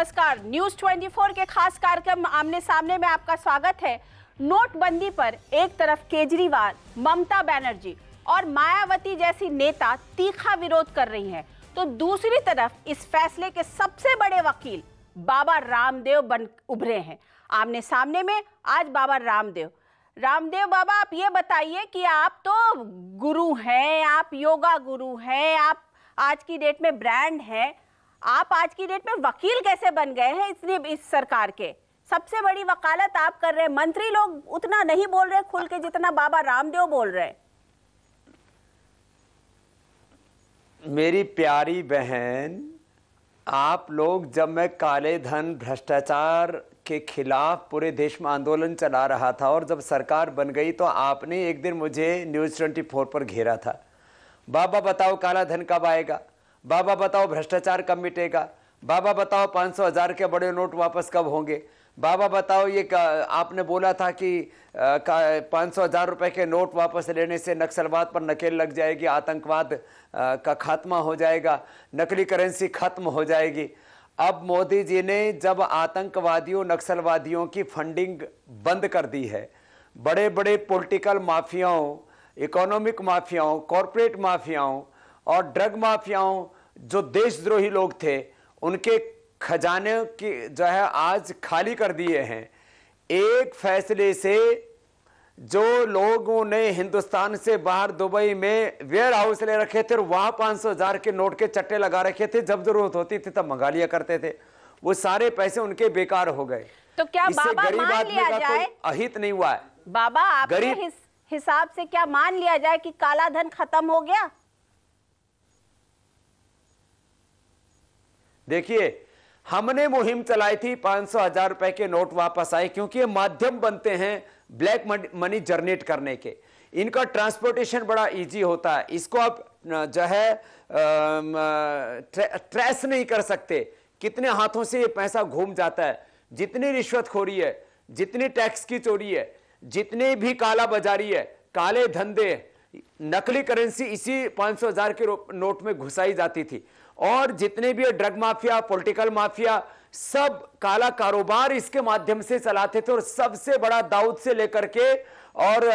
नमस्कार न्यूज 24 के खास कार्यक्रम आमने सामने में आपका स्वागत है नोटबंदी पर एक तरफ केजरीवाल ममता बैनर्जी और मायावती जैसी नेता तीखा विरोध कर रही हैं तो दूसरी तरफ इस फैसले के सबसे बड़े वकील बाबा रामदेव बन उभरे हैं आमने सामने में आज बाबा रामदेव रामदेव बाबा आप ये बताइए कि आप तो गुरु हैं आप योगा गुरु हैं आप आज की डेट में ब्रांड हैं आप आज की डेट में वकील कैसे बन गए हैं इसलिए इस सरकार के सबसे बड़ी वकालत आप कर रहे हैं मंत्री लोग उतना नहीं बोल रहे खुल के जितना बाबा रामदेव बोल रहे मेरी प्यारी बहन आप लोग जब मैं काले धन भ्रष्टाचार के खिलाफ पूरे देश में आंदोलन चला रहा था और जब सरकार बन गई तो आपने एक दिन मुझे न्यूज़ 24 पर घेरा था बाबा बताओ काला धन कब आएगा बाबा बताओ भ्रष्टाचार कब मिटेगा बाबा बताओ पाँच सौ हज़ार के बड़े नोट वापस कब होंगे बाबा बताओ ये आपने बोला था कि पाँच सौ हज़ार रुपये के नोट वापस लेने से नक्सलवाद पर नकेल लग जाएगी आतंकवाद का खात्मा हो जाएगा नकली करेंसी खत्म हो जाएगी अब मोदी जी ने जब आतंकवादियों नक्सलवादियों की फंडिंग बंद कर दी है बड़े बड़े पॉलिटिकल माफियाओं इकोनॉमिक माफियाओं कॉरपोरेट माफियाओं और ड्रग माफियाओं जो देशद्रोही लोग थे उनके खजाने की जो है आज खाली कर दिए हैं एक फैसले से जो लोगों ने हिंदुस्तान से बाहर दुबई में वेयर हाउस ले रखे थे और वहाँ पाँच सौ हज़ार के नोट के चट्टे लगा रखे थे जब जरूरत होती थी तब मंगा लिया करते थे वो सारे पैसे उनके बेकार हो गए तो क्या बाबा मान लिया जाए अहित नहीं हुआ है बाबा आपके हिसाब से क्या मान लिया जाए कि काला धन खत्म हो गया देखिए हमने मुहिम चलाई थी पांच हजार रुपए के नोट वापस आए क्योंकि ये माध्यम बनते हैं ब्लैक मनी जनरेट करने के इनका ट्रांसपोर्टेशन बड़ा इजी होता है इसको आप जो है ट्रेस नहीं कर सकते कितने हाथों से ये पैसा घूम जाता है जितनी रिश्वतखोरी है जितनी टैक्स की चोरी है जितने भी काला बाजारी है काले धंधे नकली करेंसी इसी पाँच के नोट में घुसाई जाती थी और जितने भी ड्रग माफिया पॉलिटिकल माफिया सब काला कारोबार इसके माध्यम से चलाते थे और सबसे बड़ा दाऊद से लेकर के और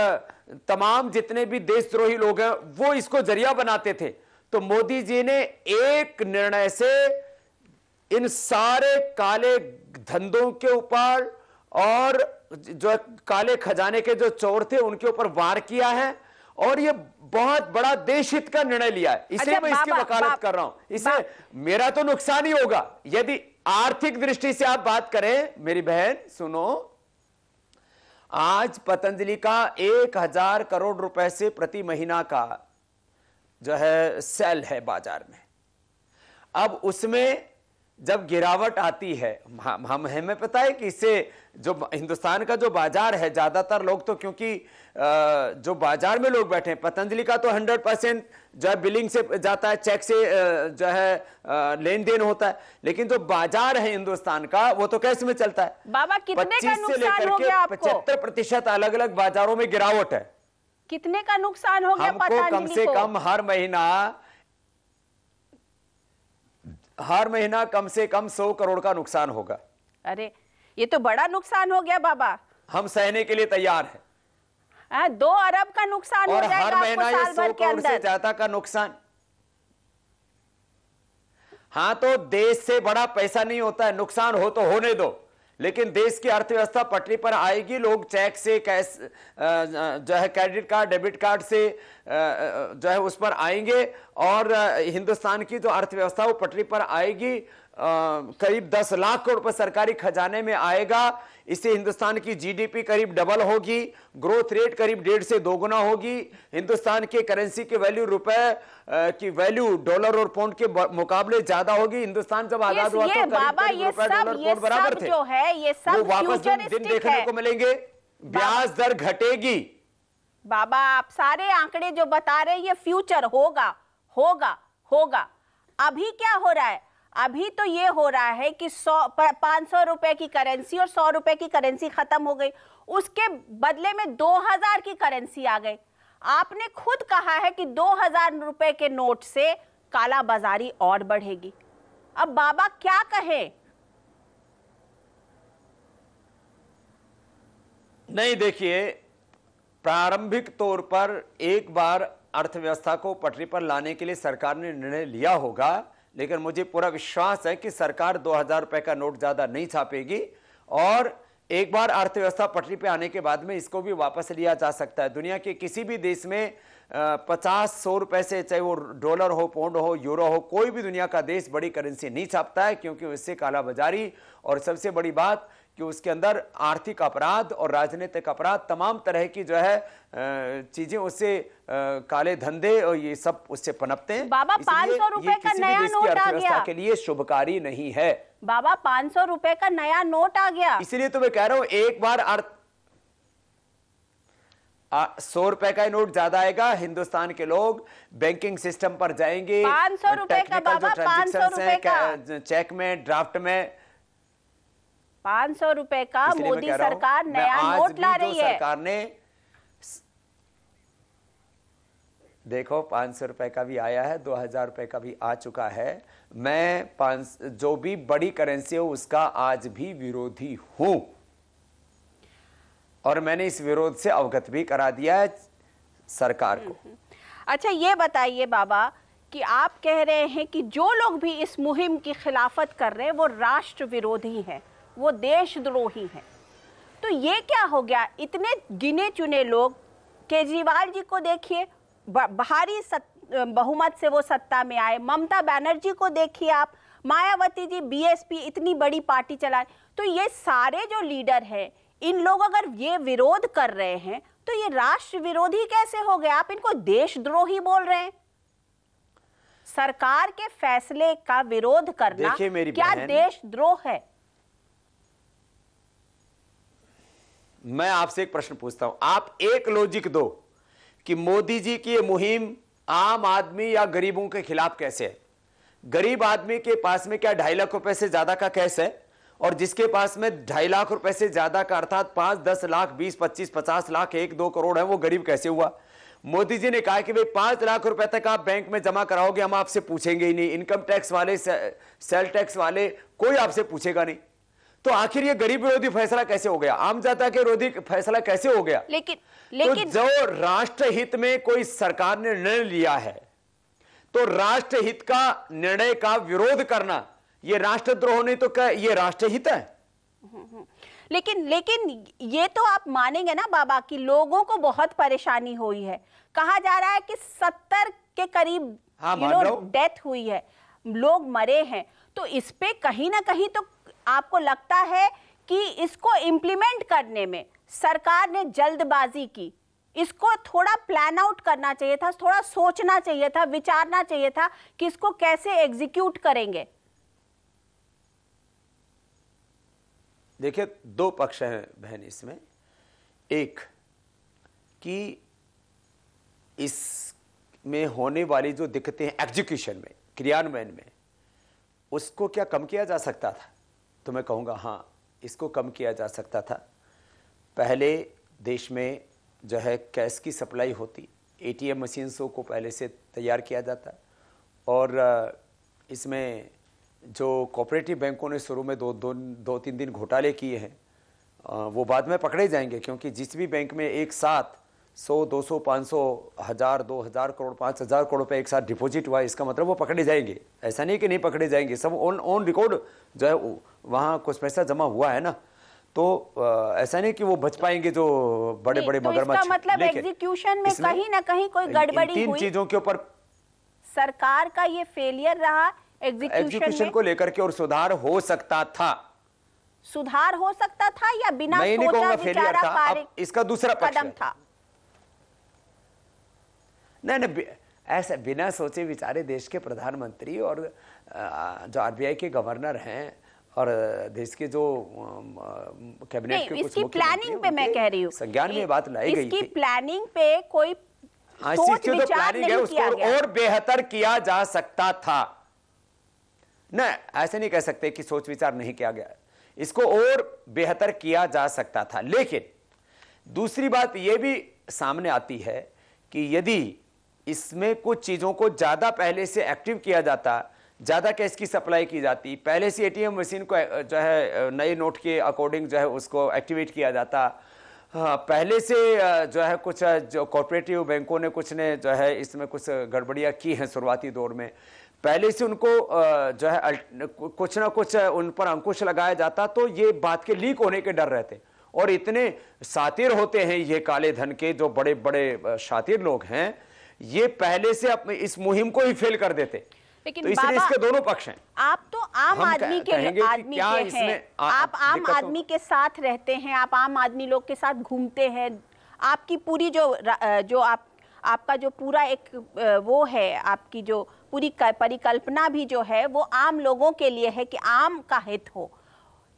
तमाम जितने भी देशद्रोही लोग हैं वो इसको जरिया बनाते थे तो मोदी जी ने एक निर्णय से इन सारे काले धंधों के ऊपर और जो काले खजाने के जो चोर थे उनके ऊपर वार किया है और ये बहुत बड़ा देश हित का निर्णय लिया है इसे अच्छा, मैं इसकी वकालत कर रहा हूं इसे मेरा तो नुकसान ही होगा यदि आर्थिक दृष्टि से आप बात करें मेरी बहन सुनो आज पतंजलि का एक हजार करोड़ रुपए से प्रति महीना का जो है सेल है बाजार में अब उसमें जब गिरावट आती है हम हमें पता है कि इससे जो हिंदुस्तान का जो बाजार है ज्यादातर लोग तो क्योंकि जो बाजार में लोग बैठे हैं पतंजलि का तो 100 परसेंट जो है बिलिंग से जाता है चेक से जो है लेन देन होता है लेकिन जो बाजार है हिंदुस्तान का वो तो कैसे में चलता है बाबा कितने का नुकसान हो गया पचहत्तर प्रतिशत अलग अलग बाजारों में गिरावट है कितने का नुकसान हो गया हमको कम से कम हर महीना हर महीना कम से कम सौ करोड़ का नुकसान होगा अरे ये तो बड़ा नुकसान हो गया बाबा हम सहने के लिए तैयार है आ, हाँ, दो अरब का नुकसान हो जाएगा हर महीना ये सौ करोड़ से ज्यादा का नुकसान हाँ तो देश से बड़ा पैसा नहीं होता है नुकसान हो तो होने दो लेकिन देश की अर्थव्यवस्था पटरी पर आएगी लोग चेक से कैश जो है क्रेडिट कार्ड डेबिट कार्ड से जो है उस पर आएंगे और हिंदुस्तान की जो अर्थव्यवस्था वो पटरी पर आएगी करीब 10 लाख करोड़ रुपए सरकारी खजाने में आएगा इससे हिंदुस्तान की जीडीपी करीब डबल होगी ग्रोथ रेट करीब डेढ़ से दोगुना होगी हिंदुस्तान के करेंसी की वैल्यू रुपए की वैल्यू डॉलर और पौंड के मुकाबले ज्यादा होगी हिंदुस्तान जब आजाद हुआ तो बाबा ये सब ये सब जो है ये सब वापस दिन देखने को मिलेंगे ब्याज दर घटेगी बाबा आप सारे आंकड़े जो बता रहे ये फ्यूचर होगा होगा होगा अभी क्या हो रहा है अभी तो ये हो रहा है कि सौ पाँच सौ रुपये की करेंसी और सौ रुपये की करेंसी ख़त्म हो गई उसके बदले में दो हज़ार की करेंसी आ गई आपने खुद कहा है कि दो हज़ार रुपये के नोट से काला बाजारी और बढ़ेगी अब बाबा क्या कहे नहीं देखिए प्रारंभिक तौर पर एक बार अर्थव्यवस्था को पटरी पर लाने के लिए सरकार ने निर्णय लिया होगा लेकिन मुझे पूरा विश्वास है कि सरकार दो हजार रुपए का नोट ज़्यादा नहीं छापेगी और एक बार अर्थव्यवस्था पटरी पे आने के बाद में इसको भी वापस लिया जा सकता है दुनिया के किसी भी देश में पचास सौ रुपए से चाहे वो डॉलर हो पौंड हो यूरो हो कोई भी दुनिया का देश बड़ी करेंसी नहीं छापता है क्योंकि उससे कालाबाजारी और सबसे बड़ी बात कि उसके अंदर आर्थिक अपराध और राजनीतिक अपराध तमाम तरह की जो है चीजें उससे काले धंधे और ये सब उससे पनपते हैं बाबा पांच सौ रुपए का नया नोट आ गया के लिए शुभकारी नहीं है बाबा पांच सौ रुपए का नया नोट आ गया इसलिए तो मैं कह रहा हूँ एक बार अर्थ सौ रुपए का नोट ज्यादा आएगा हिंदुस्तान के लोग बैंकिंग सिस्टम पर जाएंगे चेक में ड्राफ्ट में पांच सौ रुपए का मोदी सरकार नया नोट ला रही है सरकार ने देखो पांच सौ रुपए का भी आया है दो हज़ार रुपए का भी आ चुका है मैं पांच जो भी बड़ी करेंसी हो उसका आज भी विरोधी हूं और मैंने इस विरोध से अवगत भी करा दिया है सरकार को हम्म। अच्छा ये बताइए बाबा कि आप कह रहे हैं कि जो लोग भी इस मुहिम की खिलाफत कर रहे हैं वो राष्ट्र विरोधी हैं वो देशद्रोही हैं तो ये क्या हो गया इतने गिने चुने लोग केजरीवाल जी को देखिए भारी बहुमत से वो सत्ता में आए ममता बनर्जी को देखिए आप मायावती जी बीएसपी इतनी बड़ी पार्टी चलाए तो ये सारे जो लीडर हैं इन लोग अगर ये विरोध कर रहे हैं तो ये राष्ट्र विरोधी कैसे हो गए आप इनको देशद्रोही बोल रहे हैं सरकार के फैसले का विरोध करना मेरी क्या देशद्रोह है मैं आपसे एक प्रश्न पूछता हूं आप एक लॉजिक दो कि मोदी जी की ये मुहिम आम आदमी या गरीबों के खिलाफ कैसे है गरीब आदमी के पास में क्या ढाई लाख रुपए से ज्यादा का कैश है और जिसके पास में ढाई लाख रुपए से ज्यादा का अर्थात पांच दस लाख बीस पच्चीस पचास लाख एक दो करोड़ है वो गरीब कैसे हुआ मोदी जी ने कहा कि भाई पांच लाख रुपए तक आप बैंक में जमा कराओगे हम आपसे पूछेंगे ही नहीं इनकम टैक्स वाले सेल टैक्स वाले कोई आपसे पूछेगा नहीं तो आखिर ये गरीब विरोधी फैसला कैसे हो गया आम जनता के विरोधी फैसला कैसे हो गया लेकिन तो लेकिन तो जो राष्ट्र हित में कोई सरकार ने निर्णय लिया है तो राष्ट्र हित का निर्णय का विरोध करना ये राष्ट्रद्रोह नहीं तो क्या ये राष्ट्रहित है लेकिन लेकिन ये तो आप मानेंगे ना बाबा कि लोगों को बहुत परेशानी हुई है कहा जा रहा है कि सत्तर के करीब हाँ, डेथ हुई है लोग मरे हैं तो इस पे कहीं ना कहीं तो आपको लगता है कि इसको इम्प्लीमेंट करने में सरकार ने जल्दबाजी की इसको थोड़ा प्लान आउट करना चाहिए था थोड़ा सोचना चाहिए था विचारना चाहिए था कि इसको कैसे एग्जीक्यूट करेंगे देखिए दो पक्ष हैं बहन इसमें एक कि इसमें होने वाली जो दिक्कतें हैं एग्जीक्यूशन में क्रियान्वयन में उसको क्या कम किया जा सकता था तो मैं कहूँगा हाँ इसको कम किया जा सकता था पहले देश में जो है कैश की सप्लाई होती एटीएम मशीन्सों को पहले से तैयार किया जाता और इसमें जो कॉपरेटिव बैंकों ने शुरू में दो दो दो तीन दिन घोटाले किए हैं वो बाद में पकड़े जाएंगे क्योंकि जिस भी बैंक में एक साथ 100, 200, 500, हज़ार दो हज़ार करोड़ पाँच हज़ार करोड़ रुपये एक साथ डिपॉजिट हुआ इसका मतलब वो पकड़े जाएंगे ऐसा नहीं कि नहीं पकड़े जाएंगे सब ऑन ऑन रिकॉर्ड जो है वहाँ कुछ पैसा जमा हुआ है ना तो ऐसा नहीं कि वो बच पाएंगे जो बड़े बड़े तो मगरमच्छ मतलब एग्जीक्यूशन में कहीं ना कहीं कोई गड़बड़ी तीन चीजों के ऊपर सरकार का ये फेलियर रहा एग्जीक्यूशन को लेकर के और सुधार हो सकता था सुधार हो सकता था या बिना नहीं, नहीं सोचा विचारा था, अब इसका दूसरा कदम था नहीं नहीं ऐसे बिना सोचे विचारे देश के प्रधानमंत्री और जो आरबीआई के गवर्नर हैं और देश के जो कैबिनेट के कुछ इसकी प्लानिंग पे मैं कह रही हूँ संज्ञान में बात लाई गई इसकी प्लानिंग पे कोई हाँ, सोच विचार नहीं किया गया और बेहतर किया जा सकता था न ऐसे नहीं कह सकते कि सोच विचार नहीं किया गया इसको और बेहतर किया जा सकता था लेकिन दूसरी बात यह भी सामने आती है कि यदि इसमें कुछ चीज़ों को ज़्यादा पहले से एक्टिव किया जाता ज़्यादा कैश की सप्लाई की जाती पहले से एटीएम मशीन को जो है नए नोट के अकॉर्डिंग जो है उसको एक्टिवेट किया जाता हाँ, पहले से जो है कुछ जो कॉपरेटिव बैंकों ने कुछ ने जो है इसमें कुछ गड़बड़ियाँ की हैं शुरुआती दौर में पहले से उनको जो है कुछ ना कुछ उन पर अंकुश लगाया जाता तो ये बात के लीक होने के डर रहते और इतने शातिर होते हैं ये काले धन के जो बड़े बड़े शातिर लोग हैं ये पहले से अपने इस मुहिम को ही फेल कर देते लेकिन तो इसलिए इसके दोनों पक्ष हैं आप तो आम आदमी के आदमी के हैं आप आम आदमी के साथ रहते हैं आप आम आदमी लोग के साथ घूमते हैं आपकी पूरी जो जो आप आपका जो पूरा एक वो है आपकी जो पूरी परिकल्पना भी जो है वो आम लोगों के लिए है कि आम का हित हो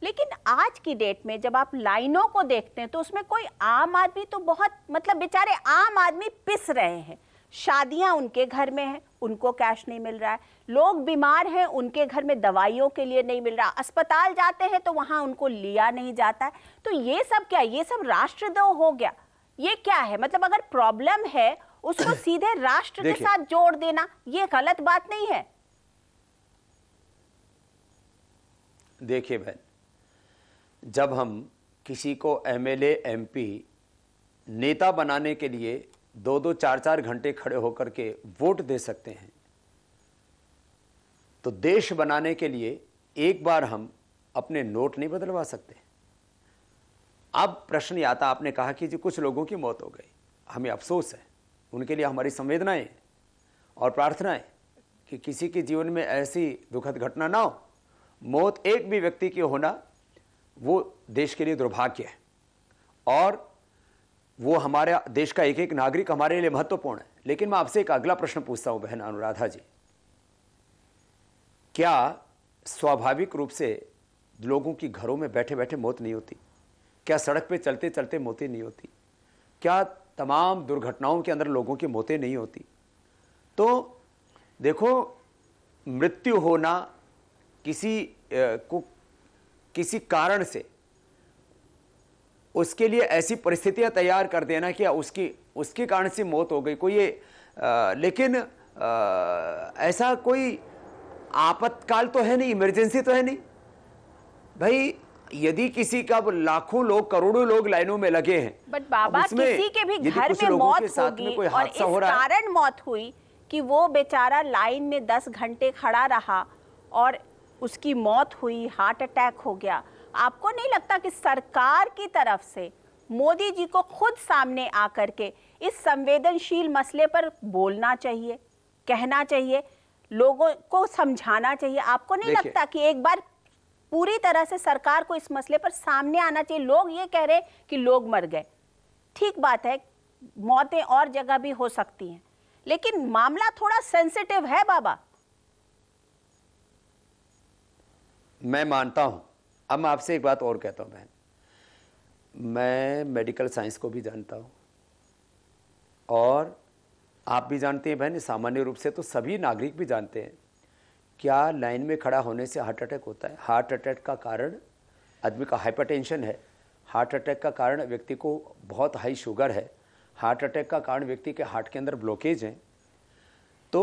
लेकिन आज की डेट में जब आप लाइनों को देखते हैं तो उसमें कोई आम आदमी तो बहुत मतलब बेचारे आम आदमी पिस रहे हैं शादियां उनके घर में हैं उनको कैश नहीं मिल रहा है लोग बीमार हैं उनके घर में दवाइयों के लिए नहीं मिल रहा अस्पताल जाते हैं तो वहाँ उनको लिया नहीं जाता है तो ये सब क्या ये सब राष्ट्रद्रोह हो गया ये क्या है मतलब अगर प्रॉब्लम है उसको सीधे राष्ट्र के साथ जोड़ देना यह गलत बात नहीं है देखिए बहन जब हम किसी को एमएलए एमपी नेता बनाने के लिए दो दो चार चार घंटे खड़े होकर के वोट दे सकते हैं तो देश बनाने के लिए एक बार हम अपने नोट नहीं बदलवा सकते अब प्रश्न आता तो आपने कहा कि जी कुछ लोगों की मौत हो गई हमें अफसोस है उनके लिए हमारी संवेदनाएं और प्रार्थनाएं कि किसी के जीवन में ऐसी दुखद घटना ना हो मौत एक भी व्यक्ति की होना वो देश के लिए दुर्भाग्य है और वो हमारे देश का एक एक नागरिक हमारे लिए महत्वपूर्ण है लेकिन मैं आपसे एक अगला प्रश्न पूछता हूं बहन अनुराधा जी क्या स्वाभाविक रूप से लोगों की घरों में बैठे बैठे मौत नहीं होती क्या सड़क पे चलते चलते मौतें नहीं होती क्या तमाम दुर्घटनाओं के अंदर लोगों की मौतें नहीं होती तो देखो मृत्यु होना किसी को किसी कारण से उसके लिए ऐसी परिस्थितियां तैयार कर देना कि उसकी उसके कारण से मौत हो गई कोई ये लेकिन आ, ऐसा कोई आपत्काल तो है नहीं इमरजेंसी तो है नहीं भाई यदि किसी का लाखों लोग करोड़ों लोग लाइनों में लगे हैं बट बाबा किसी के भी घर में मौत होगी और इस हो कारण मौत हुई कि वो बेचारा लाइन में दस घंटे खड़ा रहा और उसकी मौत हुई हार्ट अटैक हो गया आपको नहीं लगता कि सरकार की तरफ से मोदी जी को खुद सामने आकर के इस संवेदनशील मसले पर बोलना चाहिए कहना चाहिए लोगों को समझाना चाहिए आपको नहीं लगता कि एक बार पूरी तरह से सरकार को इस मसले पर सामने आना चाहिए लोग ये कह रहे कि लोग मर गए ठीक बात है मौतें और जगह भी हो सकती हैं लेकिन मामला थोड़ा सेंसिटिव है बाबा मैं मानता हूं अब मैं आपसे एक बात और कहता हूं बहन मैं मेडिकल साइंस को भी जानता हूं और आप भी जानते हैं बहन सामान्य रूप से तो सभी नागरिक भी जानते हैं क्या लाइन में खड़ा होने से हार्ट अटैक होता है हार्ट अटैक का कारण आदमी का हाइपरटेंशन है हार्ट अटैक का कारण व्यक्ति को बहुत हाई शुगर है हार्ट अटैक का कारण व्यक्ति के हार्ट के अंदर ब्लॉकेज है तो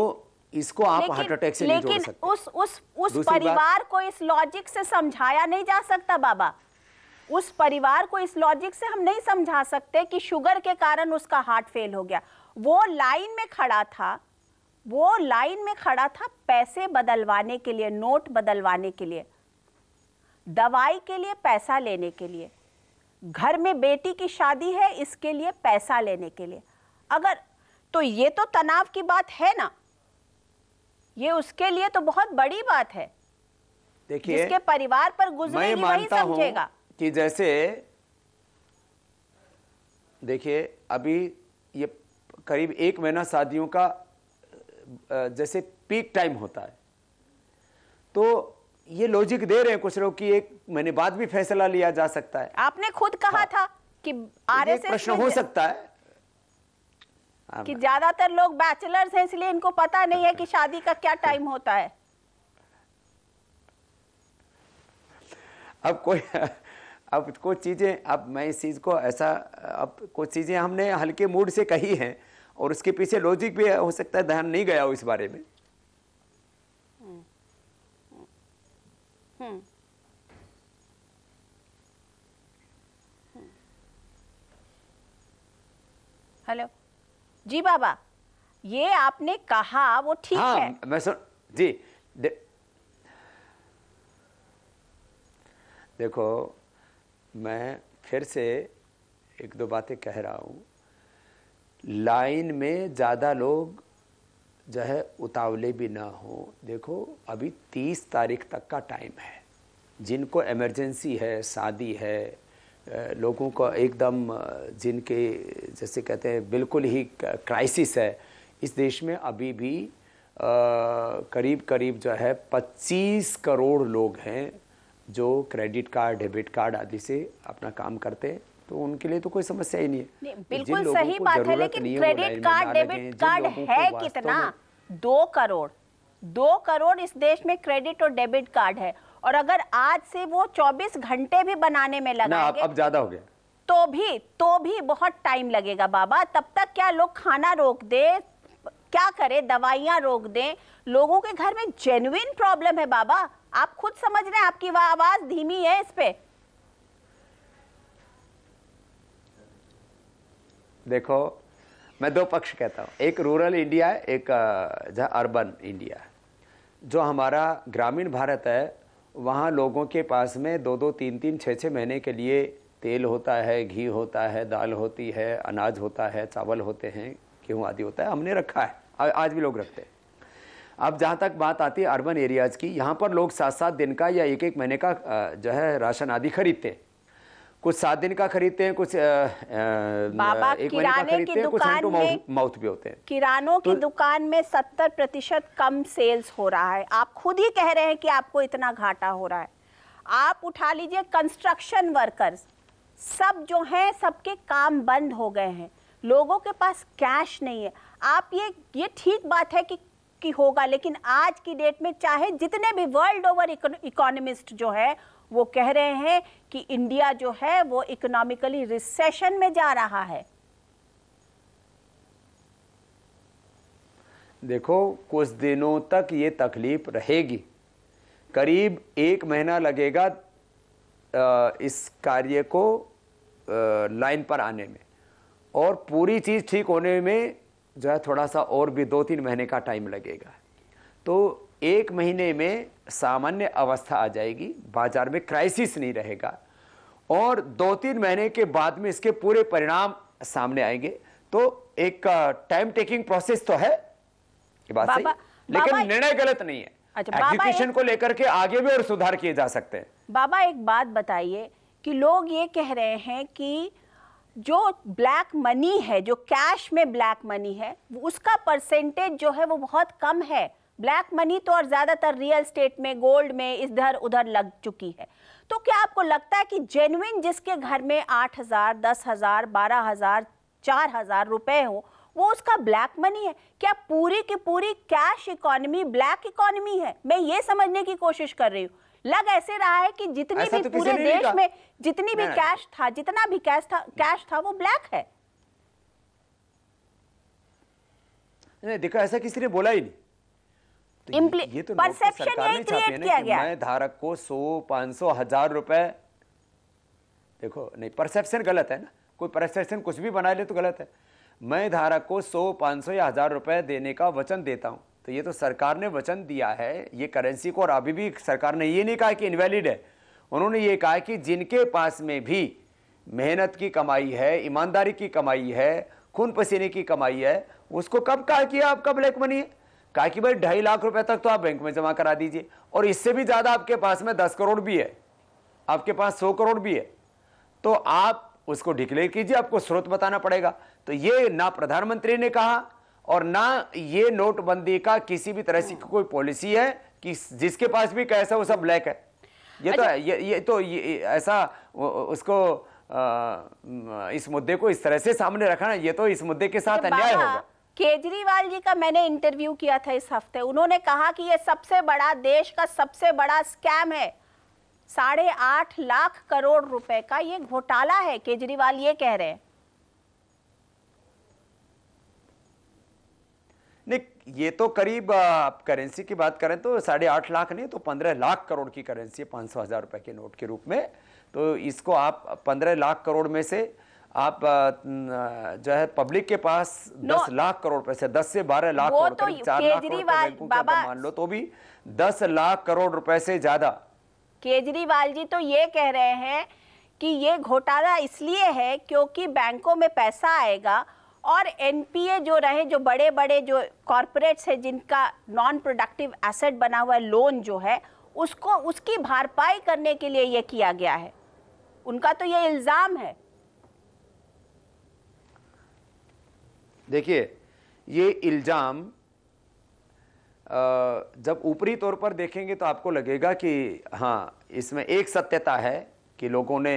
इसको आप हार्ट अटैक से नहीं जोड़ सकते उस उस उस परिवार को इस लॉजिक से समझाया नहीं जा सकता बाबा उस परिवार को इस लॉजिक से हम नहीं समझा सकते कि शुगर के कारण उसका हार्ट फेल हो गया वो लाइन में खड़ा था वो लाइन में खड़ा था पैसे बदलवाने के लिए नोट बदलवाने के लिए दवाई के लिए पैसा लेने के लिए घर में बेटी की शादी है इसके लिए पैसा लेने के लिए अगर तो ये तो तनाव की बात है ना ये उसके लिए तो बहुत बड़ी बात है देखिए इसके परिवार पर गुजरेगी वही समझेगा कि जैसे देखिए अभी ये करीब एक महीना शादियों का जैसे पीक टाइम होता है तो ये लॉजिक दे रहे हैं कुछ लोग कि एक महीने बाद भी फैसला लिया जा सकता है आपने खुद कहा हाँ। था कि आरएसएस प्रश्न हो सकता है हाँ। कि ज्यादातर लोग बैचलर्स हैं इसलिए इनको पता नहीं है कि शादी का क्या टाइम होता है अब कोई अब कुछ चीज़ें अब मैं इस चीज़ को ऐसा अब कुछ चीज़ें हमने हल्के मूड से कही हैं और उसके पीछे लॉजिक भी हो सकता है ध्यान नहीं गया हो इस बारे में हेलो जी बाबा ये आपने कहा वो ठीक हाँ, है मैं सुन जी दे, देखो मैं फिर से एक दो बातें कह रहा हूँ लाइन में ज़्यादा लोग जो है उतावले भी ना हो देखो अभी तीस तारीख तक का टाइम है जिनको इमरजेंसी है शादी है लोगों को एकदम जिनके जैसे कहते हैं बिल्कुल ही क्राइसिस है इस देश में अभी भी करीब करीब जो है पच्चीस करोड़ लोग हैं जो क्रेडिट कार्ड डेबिट कार्ड आदि से अपना काम करते हैं तो उनके लिए तो कोई समस्या ही नहीं है तो बिल्कुल सही बात है लेकिन क्रेडिट कार्ड डेबिट कार्ड है कितना दो करोड़ दो करोड़ इस देश में क्रेडिट और डेबिट कार्ड है और अगर आज से वो 24 घंटे भी बनाने में लगा अब ज्यादा हो गया तो भी तो भी बहुत टाइम लगेगा बाबा तब तक क्या लोग खाना रोक दे क्या करे दवाइयाँ रोक दें लोगों के घर में जेन्युइन प्रॉब्लम है बाबा आप खुद समझ रहे हैं आपकी आवाज़ धीमी है इस पर देखो मैं दो पक्ष कहता हूँ एक रूरल इंडिया है एक जहाँ अर्बन इंडिया है जो हमारा ग्रामीण भारत है वहाँ लोगों के पास में दो दो तीन तीन छः छः महीने के लिए तेल होता है घी होता है दाल होती है अनाज होता है चावल होते हैं गेहूँ आदि होता है हमने रखा है आज भी लोग रखते हैं अब जहाँ तक बात आती है अर्बन एरियाज़ की यहाँ पर लोग सात सात दिन का या एक एक महीने का जो है राशन आदि खरीदते हैं कुछ सात दिन का खरीदते हैं कुछ बाबा किराने की तो दुकान में माउथ भी होते हैं किरानों की तो दुकान में सत्तर प्रतिशत कम सेल्स हो रहा है आप खुद ही कह रहे हैं कि आपको इतना घाटा हो रहा है आप उठा लीजिए कंस्ट्रक्शन वर्कर्स सब जो हैं सबके काम बंद हो गए हैं लोगों के पास कैश नहीं है आप ये ये ठीक बात है कि कि होगा लेकिन आज की डेट में चाहे जितने भी वर्ल्ड ओवर इकोनॉमिस्ट जो है वो कह रहे हैं कि इंडिया जो है वो इकोनॉमिकली रिसेशन में जा रहा है देखो कुछ दिनों तक ये तकलीफ रहेगी करीब एक महीना लगेगा इस कार्य को लाइन पर आने में और पूरी चीज़ ठीक होने में जो है थोड़ा सा और भी दो तीन महीने का टाइम लगेगा तो एक महीने में सामान्य अवस्था आ जाएगी बाजार में क्राइसिस नहीं रहेगा और दो तीन महीने के बाद में इसके पूरे परिणाम सामने आएंगे तो एक टाइम टेकिंग प्रोसेस तो है ये बात सही लेकिन निर्णय गलत नहीं है अच्छा, को लेकर के आगे भी और सुधार किए जा सकते हैं बाबा एक बात बताइए कि लोग ये कह रहे हैं कि जो ब्लैक मनी है जो कैश में ब्लैक मनी है उसका परसेंटेज जो है वो बहुत कम है ब्लैक मनी तो और ज़्यादातर रियल स्टेट में गोल्ड में इधर उधर लग चुकी है तो क्या आपको लगता है कि जेनुइन जिसके घर में आठ हज़ार दस हज़ार बारह हज़ार चार हज़ार रुपए हो वो उसका ब्लैक मनी है क्या पूरी की पूरी कैश इकोनॉमी ब्लैक इकोनॉमी है मैं ये समझने की कोशिश कर रही हूँ लग ऐसे रहा है कि जितनी भी तो पूरे देश में जितनी भी कैश था जितना भी कैश था कैश था वो ब्लैक है नहीं देखा ऐसा किसी ने बोला ही नहीं तो ये तो परसेप्शन यही क्रिएट किया गया मैं धारक को सौ पांच सौ हजार रुपए देखो नहीं परसेप्शन गलत है ना कोई परसेप्शन कुछ भी बना ले तो गलत है मैं धारक को सौ पांच सौ या हजार रुपए देने का वचन देता हूं तो ये तो सरकार ने वचन दिया है ये करेंसी को और अभी भी सरकार ने ये नहीं कहा कि इनवैलिड है उन्होंने ये कहा कि जिनके पास में भी मेहनत की कमाई है ईमानदारी की कमाई है खून पसीने की कमाई है उसको कब कहा कि आपका ब्लैक मनी है कहा कि भाई ढाई लाख रुपए तक तो आप बैंक में जमा करा दीजिए और इससे भी ज़्यादा आपके पास में दस करोड़ भी है आपके पास सौ करोड़ भी है तो आप उसको डिक्लेयर कीजिए आपको स्रोत बताना पड़ेगा तो ये ना प्रधानमंत्री ने कहा और ना ये नोटबंदी का किसी भी तरह की हाँ। कोई पॉलिसी है कि जिसके पास भी कैसा है वो सब ब्लैक है ये तो अच्छा। ये, ये तो ये, ऐसा उसको आ, इस मुद्दे को इस तरह से सामने रखना ये तो इस मुद्दे के साथ अच्छा, अन्याय होगा केजरीवाल जी का मैंने इंटरव्यू किया था इस हफ्ते उन्होंने कहा कि ये सबसे बड़ा देश का सबसे बड़ा स्कैम है साढ़े आठ लाख करोड़ रुपए का ये घोटाला है केजरीवाल ये कह रहे हैं नहीं ये तो करीब आप करेंसी की बात करें तो साढ़े आठ लाख नहीं तो पंद्रह लाख करोड़ की करेंसी है पांच सौ हज़ार रुपए के नोट के रूप में तो इसको आप पंद्रह लाख करोड़ में से आप जो है पब्लिक के पास no, लाख करोड़ पैसे दस से बारह लाख करोड़ तो चार लाख करोड़ तो बाबा मान लो तो भी दस लाख करोड़ रुपए से ज्यादा केजरीवाल जी तो ये कह रहे हैं कि ये घोटाला इसलिए है क्योंकि बैंकों में पैसा आएगा और एनपीए जो रहे जो बड़े बड़े जो कॉरपोरेट्स हैं जिनका नॉन प्रोडक्टिव एसेट बना हुआ लोन जो है उसको उसकी भरपाई करने के लिए ये किया गया है उनका तो ये इल्ज़ाम है देखिए ये इल्ज़ाम जब ऊपरी तौर पर देखेंगे तो आपको लगेगा कि हाँ इसमें एक सत्यता है कि लोगों ने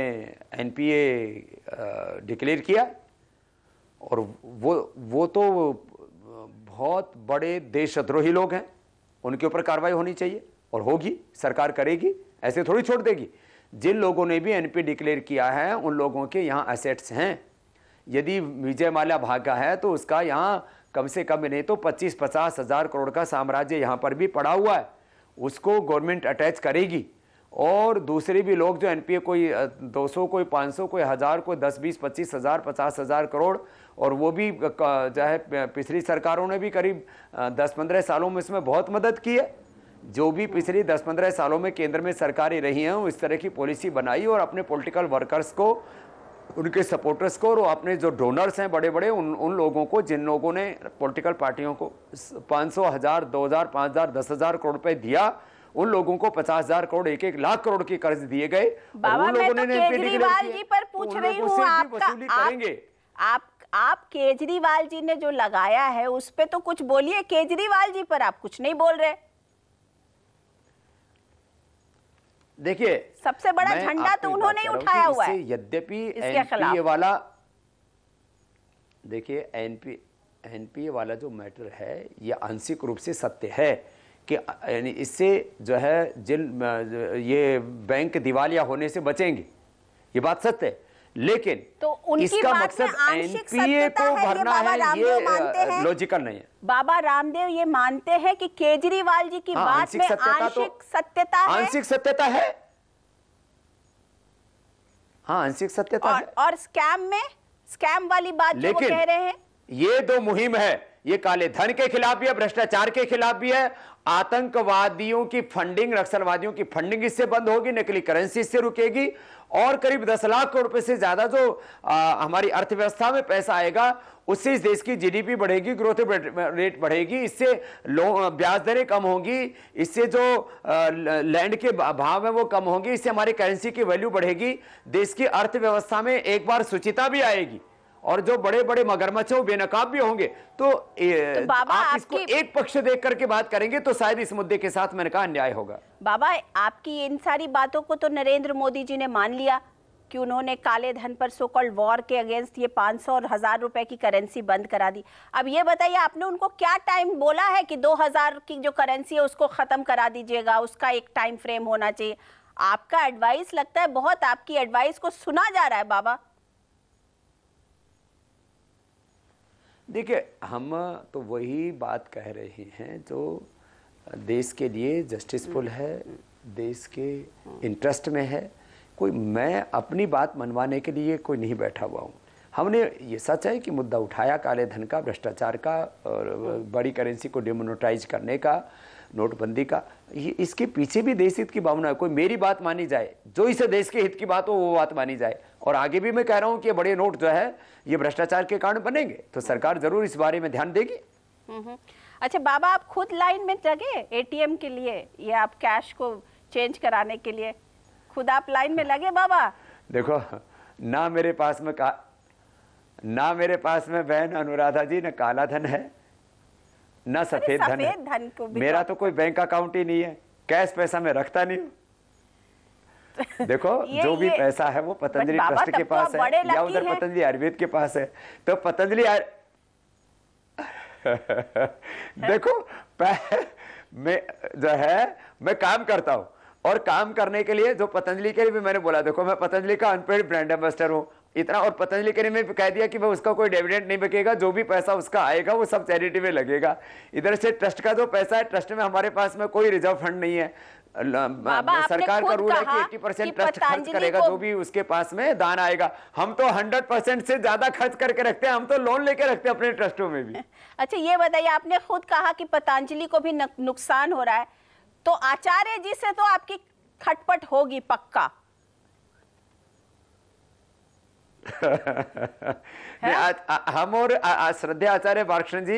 एनपीए डिक्लेयर किया और वो वो तो बहुत बड़े देशद्रोही लोग हैं उनके ऊपर कार्रवाई होनी चाहिए और होगी सरकार करेगी ऐसे थोड़ी छोड़ देगी जिन लोगों ने भी पी डिक्लेयर किया है उन लोगों के यहाँ एसेट्स हैं यदि विजय माला भागा है तो उसका यहाँ कम से कम नहीं तो पच्चीस पचास हज़ार करोड़ का साम्राज्य यहाँ पर भी पड़ा हुआ है उसको गवर्नमेंट अटैच करेगी और दूसरे भी लोग जो एनपीए कोई 200 कोई 500 कोई हज़ार कोई 10 बीस पच्चीस हज़ार पचास हज़ार करोड़ और वो भी जो है पिछली सरकारों ने भी करीब 10-15 सालों में इसमें बहुत मदद की है जो भी पिछली 10-15 सालों में केंद्र में सरकारें रही हैं इस तरह की पॉलिसी बनाई और अपने पॉलिटिकल वर्कर्स को उनके सपोर्टर्स को और अपने जो डोनर्स हैं बड़े बड़े उन उन लोगों को जिन लोगों ने पॉलिटिकल पार्टियों को पाँच सौ हज़ार दो हज़ार पाँच हज़ार दस हज़ार करोड़ रुपये दिया उन लोगों को पचास हजार करोड़ एक एक लाख करोड़ के कर्ज दिए गए बाबा मैं तो केजरीवाल जी पर पूछ रही हूँ आपका आप आप केजरीवाल जी ने जो लगाया है उस पर तो कुछ बोलिए केजरीवाल जी पर आप कुछ नहीं बोल रहे देखिए सबसे बड़ा झंडा तो उन्होंने ही उठाया हुआ है यद्यपि एनपीए वाला देखिए एनपी एनपीए वाला जो मैटर है ये आंशिक रूप से सत्य है कि यानी इससे जो है जिन ये बैंक दिवालिया होने से बचेंगे ये बात सत्य है लेकिन तो उनकी इसका मकसद एनपीए को भरना है ये, है ये लॉजिकल नहीं है बाबा रामदेव ये मानते हैं कि केजरीवाल जी की हाँ, बात में तो- आंशिक सत्यता है आंशिक सत्यता है हाँ आंशिक सत्यता और, है और स्कैम में स्कैम वाली बात जो वो कह रहे हैं ये दो मुहिम है ये काले धन के खिलाफ भी है भ्रष्टाचार के खिलाफ भी है आतंकवादियों की फंडिंग नक्सलवादियों की फंडिंग इससे बंद होगी नकली करेंसी इससे रुकेगी और करीब दस लाख करोड़ रुपए से ज्यादा जो आ, हमारी अर्थव्यवस्था में पैसा आएगा उससे इस देश की जीडीपी बढ़ेगी ग्रोथ रेट बढ़ेगी इससे ब्याज दरें कम होंगी इससे जो लैंड के भाव है वो कम होंगी इससे हमारी करेंसी की वैल्यू बढ़ेगी देश की अर्थव्यवस्था में एक बार सुचिता भी आएगी और जो बड़े बड़े मगरमच्छ हैं वो बेनकाब भी होंगे तो, ए, तो बाबा आप इसको एक पक्ष देख करके बात करेंगे तो शायद इस मुद्दे के साथ मैंने कहा अन्याय होगा बाबा आपकी इन सारी बातों को तो नरेंद्र मोदी जी ने मान लिया कि उन्होंने काले धन पर सोकॉल्ड वॉर के अगेंस्ट ये 500 और हजार रुपए की करेंसी बंद करा दी अब ये बताइए आपने उनको क्या टाइम बोला है कि 2000 की जो करेंसी है उसको ख़त्म करा दीजिएगा उसका एक टाइम फ्रेम होना चाहिए आपका एडवाइस लगता है बहुत आपकी एडवाइस को सुना जा रहा है बाबा देखिए हम तो वही बात कह रहे हैं जो देश के लिए जस्टिसफुल हम्म। है हम्म। देश के हाँ। इंटरेस्ट में है कोई मैं अपनी बात मनवाने के लिए कोई नहीं बैठा हुआ हूँ हमने ये सच है कि मुद्दा उठाया काले धन का भ्रष्टाचार का और हाँ। बड़ी करेंसी को डिमोनोटाइज करने का नोटबंदी का इसके पीछे भी देश हित की भावना है कोई मेरी बात मानी जाए जो इसे देश के हित की बात हो वो बात मानी जाए और आगे भी मैं कह रहा हूँ कि बड़े नोट जो है ये भ्रष्टाचार के कारण बनेंगे तो सरकार जरूर इस बारे में ध्यान देगी अच्छा बाबा आप खुद लाइन में लगे एटीएम के लिए या आप कैश को चेंज कराने के लिए खुद आप लाइन में लगे बाबा देखो ना मेरे पास में का ना मेरे पास में बहन अनुराधा जी न काला धन है ना सफेद धन है धन को मेरा तो-, तो कोई बैंक अकाउंट ही नहीं है कैश पैसा मैं रखता नहीं हूँ देखो ये, जो भी पैसा है वो पतंजलि ट्रस्ट के तो पास है या उधर पतंजलि आयुर्वेद के पास है तो पतंजलि आर... देखो मैं जो है मैं काम करता हूँ और काम करने के लिए जो पतंजलि के लिए भी मैंने बोला देखो मैं पतंजलि का अनपेड ब्रांड एम्बेसडर हूँ इतना और पतंजलि के में भी कह दिया कि वह उसका कोई डेविडेंट नहीं बकेगा जो भी पैसा उसका आएगा वो सब चैरिटी में लगेगा इधर से ट्रस्ट का जो पैसा है ट्रस्ट में हमारे पास में कोई रिजर्व फंड नहीं है सरकार का रूल है कि 80 परसेंट ट्रस्ट खर्च करेगा जो भी उसके पास में दान आएगा हम तो 100 परसेंट से ज्यादा खर्च करके रखते हैं हम तो लोन लेके रखते हैं अपने ट्रस्टों में भी अच्छा ये बताइए आपने खुद कहा कि पतंजलि को भी नुकसान हो रहा है तो आचार्य जी से तो आपकी खटपट होगी पक्का आ, आ, हम और श्रद्धा आचार्य भाषण जी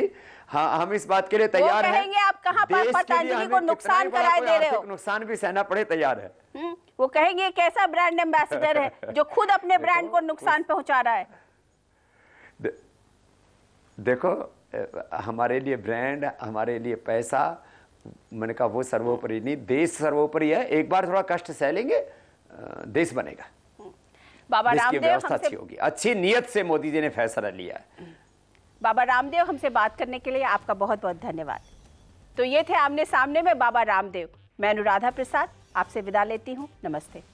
हाँ हम इस बात के लिए तैयार हैं आप पर पतंजलि को नुकसान कराए दे रहे हो नुकसान भी सहना पड़े तैयार है हम्म, वो कहेंगे कैसा ब्रांड एम्बेसडर है जो खुद अपने ब्रांड को नुकसान पहुंचा रहा है देखो हमारे लिए ब्रांड हमारे लिए पैसा मैंने कहा वो सर्वोपरि नहीं देश सर्वोपरि है एक बार थोड़ा कष्ट सह लेंगे देश बनेगा बाबा रामदेव अच्छी होगी अच्छी नीयत से मोदी जी ने फैसला लिया है बाबा रामदेव हमसे बात करने के लिए आपका बहुत बहुत धन्यवाद तो ये थे आमने सामने में बाबा रामदेव मैं अनुराधा प्रसाद आपसे विदा लेती हूँ नमस्ते